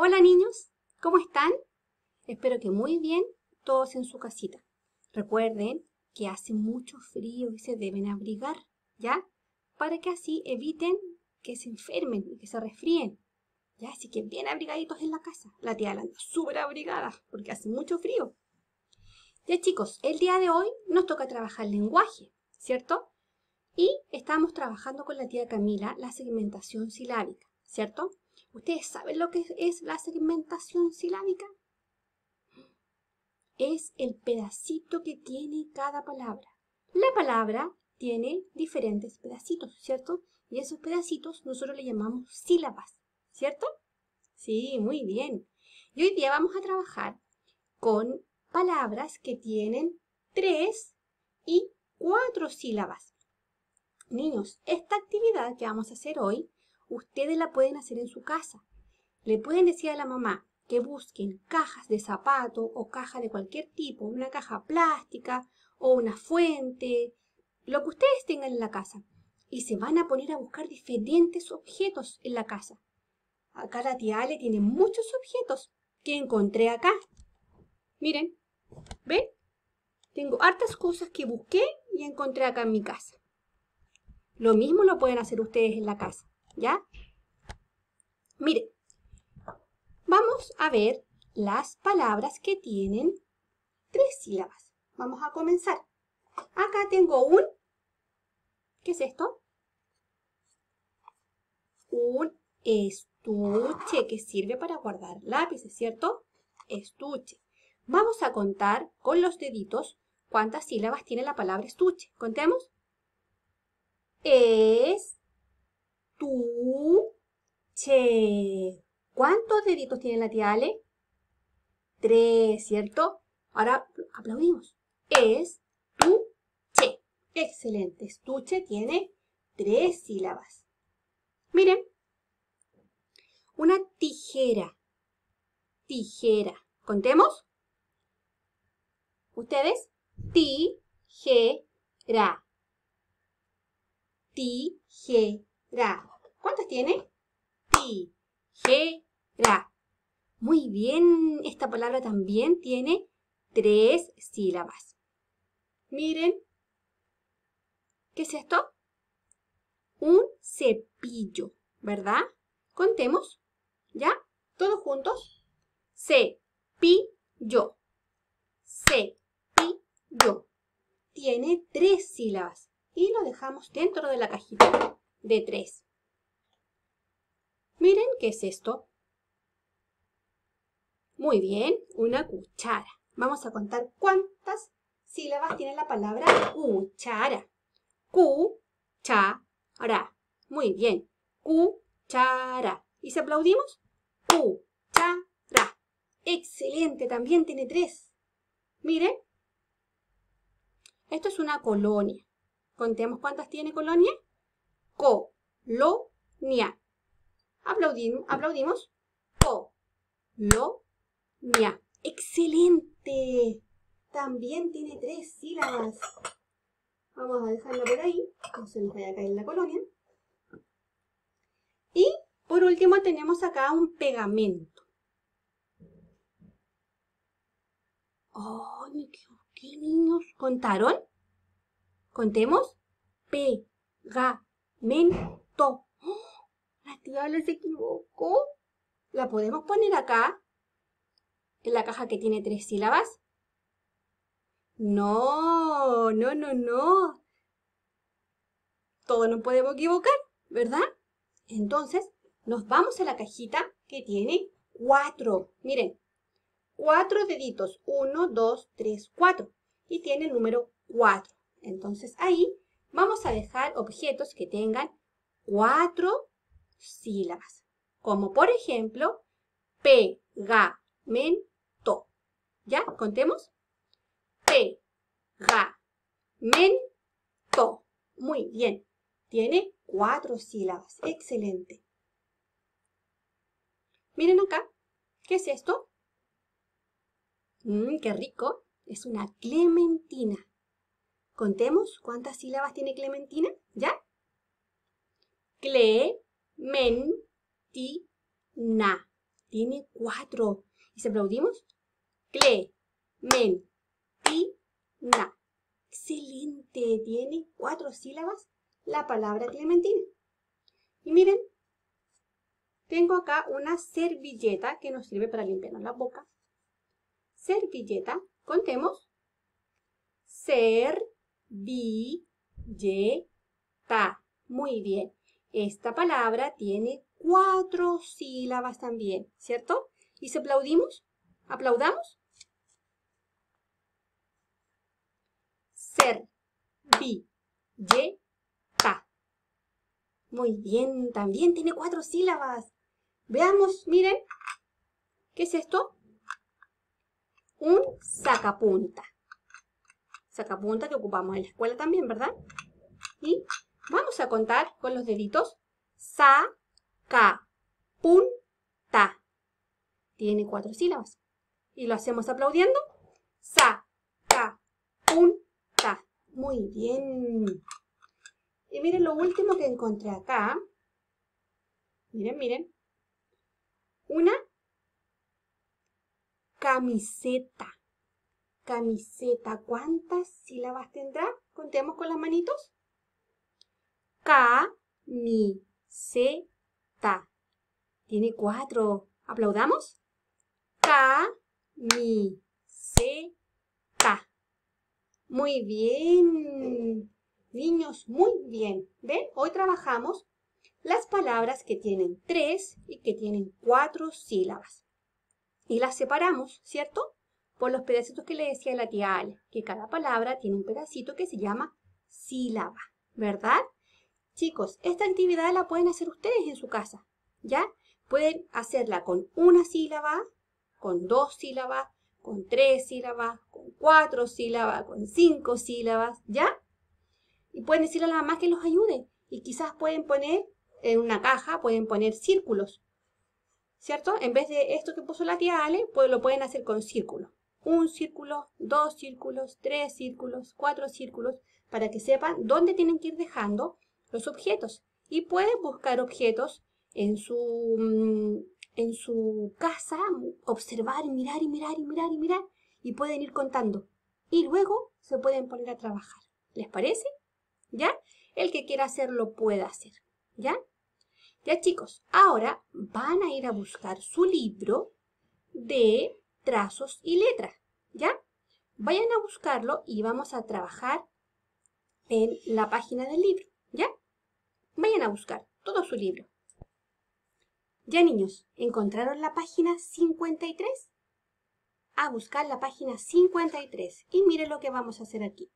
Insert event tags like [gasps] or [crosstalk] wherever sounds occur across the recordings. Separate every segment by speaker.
Speaker 1: Hola niños, ¿cómo están? Espero que muy bien, todos en su casita. Recuerden que hace mucho frío y se deben abrigar, ¿ya? Para que así eviten que se enfermen y que se resfríen. Ya, así que bien abrigaditos en la casa. La tía la súper abrigada porque hace mucho frío. Ya chicos, el día de hoy nos toca trabajar lenguaje, ¿cierto? Y estamos trabajando con la tía Camila la segmentación silábica, ¿cierto? ¿Ustedes saben lo que es la segmentación silábica? Es el pedacito que tiene cada palabra. La palabra tiene diferentes pedacitos, ¿cierto? Y esos pedacitos nosotros le llamamos sílabas, ¿cierto? Sí, muy bien. Y hoy día vamos a trabajar con palabras que tienen tres y cuatro sílabas. Niños, esta actividad que vamos a hacer hoy ustedes la pueden hacer en su casa. Le pueden decir a la mamá que busquen cajas de zapato o caja de cualquier tipo, una caja plástica o una fuente, lo que ustedes tengan en la casa. Y se van a poner a buscar diferentes objetos en la casa. Acá la tía Ale tiene muchos objetos que encontré acá. Miren, ¿ven? Tengo hartas cosas que busqué y encontré acá en mi casa. Lo mismo lo pueden hacer ustedes en la casa. ¿Ya? Mire, vamos a ver las palabras que tienen tres sílabas. Vamos a comenzar. Acá tengo un... ¿Qué es esto? Un estuche que sirve para guardar lápices, ¿cierto? Estuche. Vamos a contar con los deditos cuántas sílabas tiene la palabra estuche. Contemos. Es tu Che. ¿Cuántos deditos tiene la tía Ale? Tres, ¿cierto? Ahora aplaudimos. Es tu che. Excelente. Estuche tiene tres sílabas. Miren. Una tijera. Tijera. ¿Contemos? ¿Ustedes? Tijera. Tijera. ¿Cuántas tiene? pi g ra. Muy bien, esta palabra también tiene tres sílabas. Miren, ¿qué es esto? Un cepillo, ¿verdad? Contemos, ¿ya? Todos juntos. Ce-pi-llo. pi yo Tiene tres sílabas y lo dejamos dentro de la cajita de tres Miren qué es esto. Muy bien, una cuchara. Vamos a contar cuántas sílabas tiene la palabra cuchara. Cuchara. Muy bien. Cuchara. ¿Y si aplaudimos? C-u-ch-a-ra. Excelente, también tiene tres. Miren. Esto es una colonia. Contemos cuántas tiene colonia lo mia. aplaudimos. Colonia. Excelente. También tiene tres sílabas. Vamos a dejarlo por ahí. No se nos vaya a caer la colonia. Y por último tenemos acá un pegamento. ¡Oh, qué niños! ¿Contaron? ¿Contemos? Ga. Mento. [gasps] La tía se equivocó. ¿La podemos poner acá? ¿En la caja que tiene tres sílabas? No, no, no, no. Todos nos podemos equivocar, ¿verdad? Entonces, nos vamos a la cajita que tiene cuatro. Miren, cuatro deditos. Uno, dos, tres, cuatro. Y tiene el número cuatro. Entonces, ahí Vamos a dejar objetos que tengan cuatro sílabas, como por ejemplo, pe-ga-men-to. to ¿Ya? Contemos. Pe-ga-men-to. Muy bien. Tiene cuatro sílabas. Excelente. Miren acá. ¿Qué es esto? Mmm, qué rico. Es una clementina. Contemos cuántas sílabas tiene Clementina, ¿ya? Cle-men-ti-na. Tiene cuatro. ¿Y se aplaudimos? Cle-men-ti-na. Excelente. Tiene cuatro sílabas la palabra Clementina. Y miren, tengo acá una servilleta que nos sirve para limpiarnos la boca. Servilleta, contemos. Ser Vi-lle-ta. Muy bien. Esta palabra tiene cuatro sílabas también, ¿cierto? ¿Y si aplaudimos? ¿Aplaudamos? Ser, Ser-vi-lle-ta. Muy bien, también tiene cuatro sílabas. Veamos, miren. ¿Qué es esto? Un sacapunta sacapunta que ocupamos en la escuela también, ¿verdad? Y vamos a contar con los deditos. Sa, ca, pun, ta. Tiene cuatro sílabas. Y lo hacemos aplaudiendo. Sa, ca, pun, ta. Muy bien. Y miren lo último que encontré acá. Miren, miren. Una camiseta. Camiseta, ¿cuántas sílabas tendrá? Contemos con las manitos. Ca, mi, se, ta. Tiene cuatro. ¿Aplaudamos? Ca, mi, se, ta. Muy bien. Niños, muy bien. ¿Ven? Hoy trabajamos las palabras que tienen tres y que tienen cuatro sílabas. Y las separamos, ¿cierto? por los pedacitos que le decía la tía Ale, que cada palabra tiene un pedacito que se llama sílaba, ¿verdad? Chicos, esta actividad la pueden hacer ustedes en su casa, ¿ya? Pueden hacerla con una sílaba, con dos sílabas, con tres sílabas, con cuatro sílabas, con cinco sílabas, ¿ya? Y pueden decirle a la mamá que los ayude. Y quizás pueden poner en una caja, pueden poner círculos, ¿cierto? En vez de esto que puso la tía Ale, pues lo pueden hacer con círculos un círculo, dos círculos, tres círculos, cuatro círculos, para que sepan dónde tienen que ir dejando los objetos. Y pueden buscar objetos en su, mm, en su casa, observar, mirar y mirar y mirar y mirar, y pueden ir contando. Y luego se pueden poner a trabajar. ¿Les parece? ¿Ya? El que quiera hacerlo puede hacer. ¿Ya? Ya chicos, ahora van a ir a buscar su libro de trazos y letras, ¿ya? Vayan a buscarlo y vamos a trabajar en la página del libro, ¿ya? Vayan a buscar todo su libro. Ya niños, ¿encontraron la página 53? A ah, buscar la página 53 y miren lo que vamos a hacer aquí.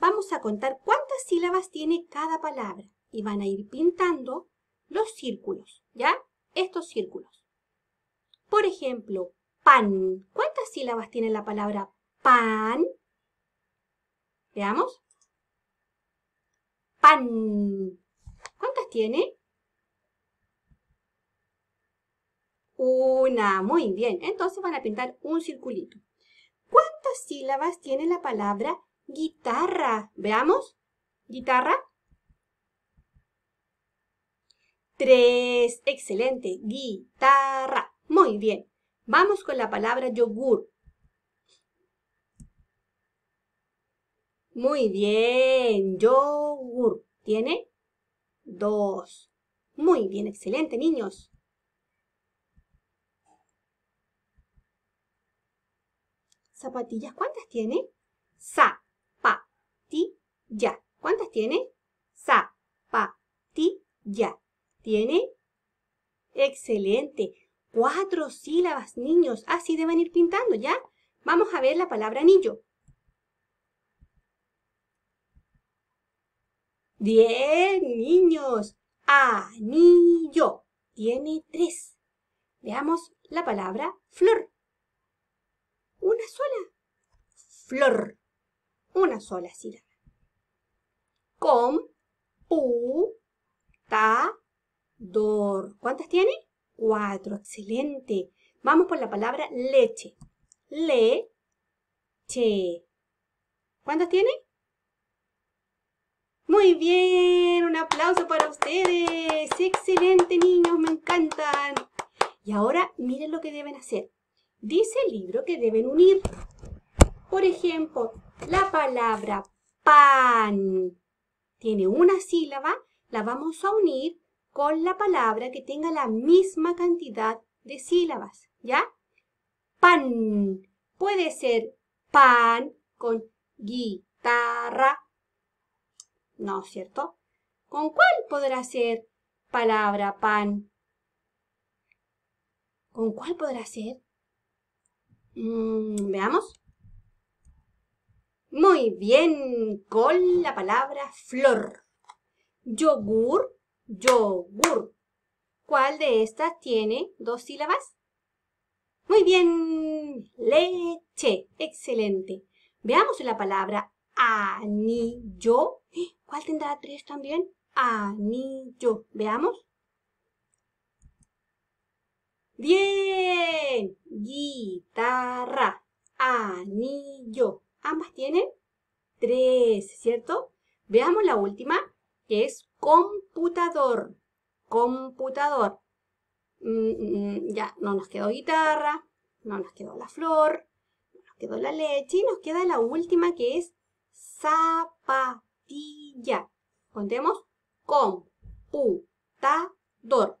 Speaker 1: Vamos a contar cuántas sílabas tiene cada palabra y van a ir pintando los círculos, ¿ya? Estos círculos. Por ejemplo, pan. ¿Cuántas sílabas tiene la palabra pan? Veamos. Pan. ¿Cuántas tiene? Una. Muy bien. Entonces van a pintar un circulito. ¿Cuántas sílabas tiene la palabra guitarra? Veamos. Guitarra. Tres. Excelente. Guitarra. Muy bien. Vamos con la palabra yogur. Muy bien, yogur. Tiene dos. Muy bien, excelente, niños. Zapatillas, ¿cuántas tiene? Sa, pa, ti, ya. ¿Cuántas tiene? Sa, pa, ti, ya. Tiene. Excelente. Cuatro sílabas, niños. Así ah, deben ir pintando, ¿ya? Vamos a ver la palabra anillo. Diez niños. Anillo. Tiene tres. Veamos la palabra flor. Una sola. Flor. Una sola sílaba. Com, pu, ta, dor. ¿Cuántas tiene? Cuatro. Excelente. Vamos por la palabra leche. Leche. ¿Cuántas tiene? Muy bien, un aplauso para ustedes. Excelente, niños, me encantan. Y ahora miren lo que deben hacer. Dice el libro que deben unir. Por ejemplo, la palabra pan tiene una sílaba, la vamos a unir con la palabra que tenga la misma cantidad de sílabas, ¿ya? Pan. Puede ser pan con guitarra, ¿no cierto? ¿Con cuál podrá ser palabra pan? ¿Con cuál podrá ser? Mm, veamos. Muy bien, con la palabra flor. Yogur yogur. ¿Cuál de estas tiene dos sílabas? Muy bien, leche. Excelente. Veamos la palabra anillo. ¿Cuál tendrá tres también? Anillo. Veamos. Bien. Guitarra. Anillo. Ambas tienen tres, ¿cierto? Veamos la última que es computador. Computador. Mm, mm, ya, no nos quedó guitarra, no nos quedó la flor, no nos quedó la leche y nos queda la última que es zapatilla. Contemos. Computador.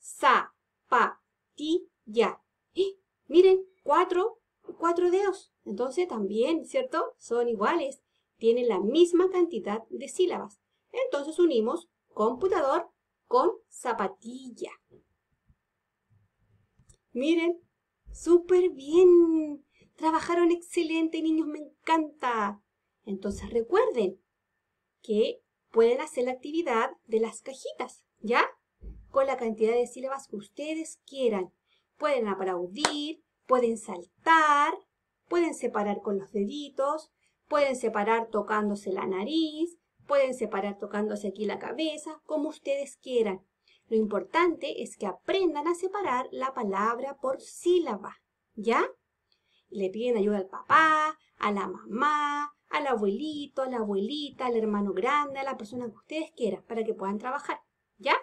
Speaker 1: Zapatilla. ¡Eh! Miren, cuatro, cuatro dedos. Entonces también, ¿cierto? Son iguales. Tienen la misma cantidad de sílabas. Entonces unimos computador con zapatilla. Miren, súper bien. Trabajaron excelente, niños, me encanta. Entonces recuerden que pueden hacer la actividad de las cajitas, ¿ya? Con la cantidad de sílabas que ustedes quieran. Pueden aplaudir, pueden saltar, pueden separar con los deditos, pueden separar tocándose la nariz, pueden separar tocándose aquí la cabeza, como ustedes quieran. Lo importante es que aprendan a separar la palabra por sílaba, ¿ya? Le piden ayuda al papá, a la mamá, al abuelito, a la abuelita, al hermano grande, a la persona que ustedes quieran, para que puedan trabajar, ¿ya?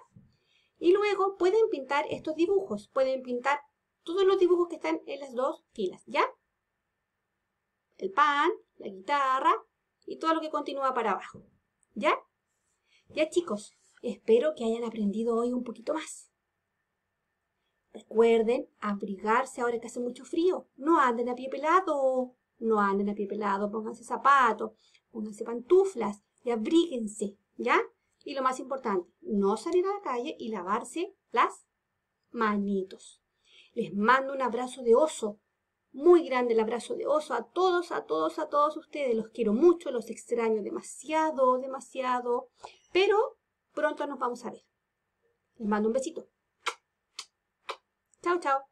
Speaker 1: Y luego pueden pintar estos dibujos, pueden pintar todos los dibujos que están en las dos filas, ¿ya? El pan, la guitarra y todo lo que continúa para abajo. ¿Ya? Ya chicos, espero que hayan aprendido hoy un poquito más. Recuerden abrigarse ahora que hace mucho frío. No anden a pie pelado. No anden a pie pelado. Pónganse zapatos, pónganse pantuflas y abríguense. ¿Ya? Y lo más importante, no salir a la calle y lavarse las manitos. Les mando un abrazo de oso muy grande el abrazo de oso a todos, a todos, a todos ustedes. Los quiero mucho, los extraño demasiado, demasiado. Pero pronto nos vamos a ver. Les mando un besito. Chao, chao.